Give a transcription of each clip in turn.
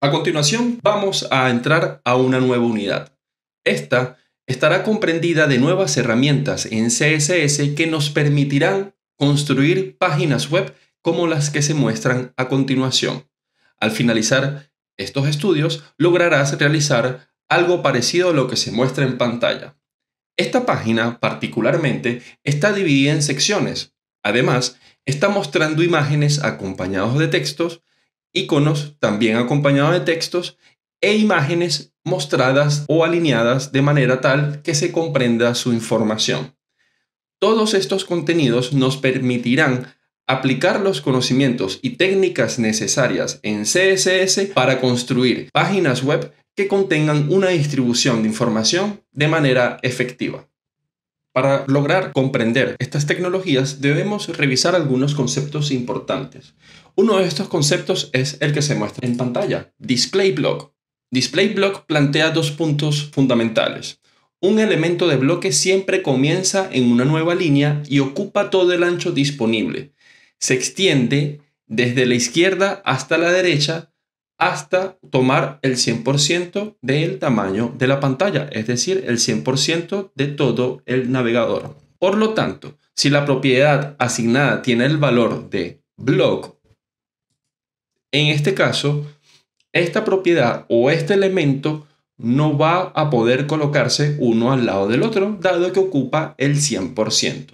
A continuación vamos a entrar a una nueva unidad. Esta estará comprendida de nuevas herramientas en CSS que nos permitirán construir páginas web como las que se muestran a continuación. Al finalizar estos estudios lograrás realizar algo parecido a lo que se muestra en pantalla. Esta página particularmente está dividida en secciones. Además, está mostrando imágenes acompañados de textos iconos también acompañados de textos e imágenes mostradas o alineadas de manera tal que se comprenda su información. Todos estos contenidos nos permitirán aplicar los conocimientos y técnicas necesarias en CSS para construir páginas web que contengan una distribución de información de manera efectiva. Para lograr comprender estas tecnologías debemos revisar algunos conceptos importantes. Uno de estos conceptos es el que se muestra en pantalla, display block. Display block plantea dos puntos fundamentales. Un elemento de bloque siempre comienza en una nueva línea y ocupa todo el ancho disponible. Se extiende desde la izquierda hasta la derecha hasta tomar el 100% del tamaño de la pantalla, es decir, el 100% de todo el navegador. Por lo tanto, si la propiedad asignada tiene el valor de blog, en este caso, esta propiedad o este elemento no va a poder colocarse uno al lado del otro, dado que ocupa el 100%.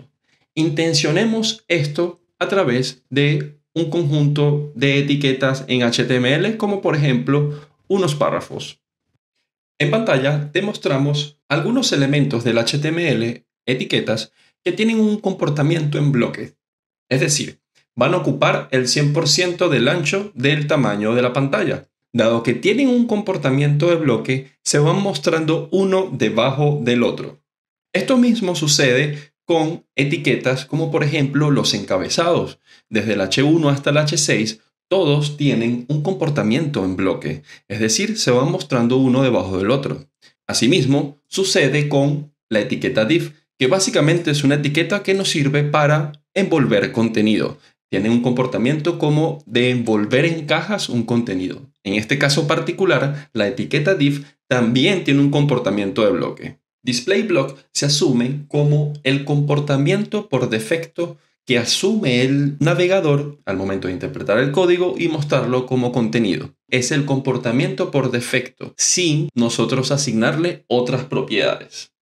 Intencionemos esto a través de un conjunto de etiquetas en HTML, como por ejemplo unos párrafos. En pantalla te mostramos algunos elementos del HTML, etiquetas, que tienen un comportamiento en bloque. Es decir, van a ocupar el 100% del ancho del tamaño de la pantalla. Dado que tienen un comportamiento de bloque, se van mostrando uno debajo del otro. Esto mismo sucede con etiquetas como por ejemplo los encabezados. Desde el H1 hasta el H6, todos tienen un comportamiento en bloque, es decir, se van mostrando uno debajo del otro. Asimismo, sucede con la etiqueta div, que básicamente es una etiqueta que nos sirve para envolver contenido. Tiene un comportamiento como de envolver en cajas un contenido. En este caso particular, la etiqueta div también tiene un comportamiento de bloque. DisplayBlock se asume como el comportamiento por defecto que asume el navegador al momento de interpretar el código y mostrarlo como contenido. Es el comportamiento por defecto, sin nosotros asignarle otras propiedades.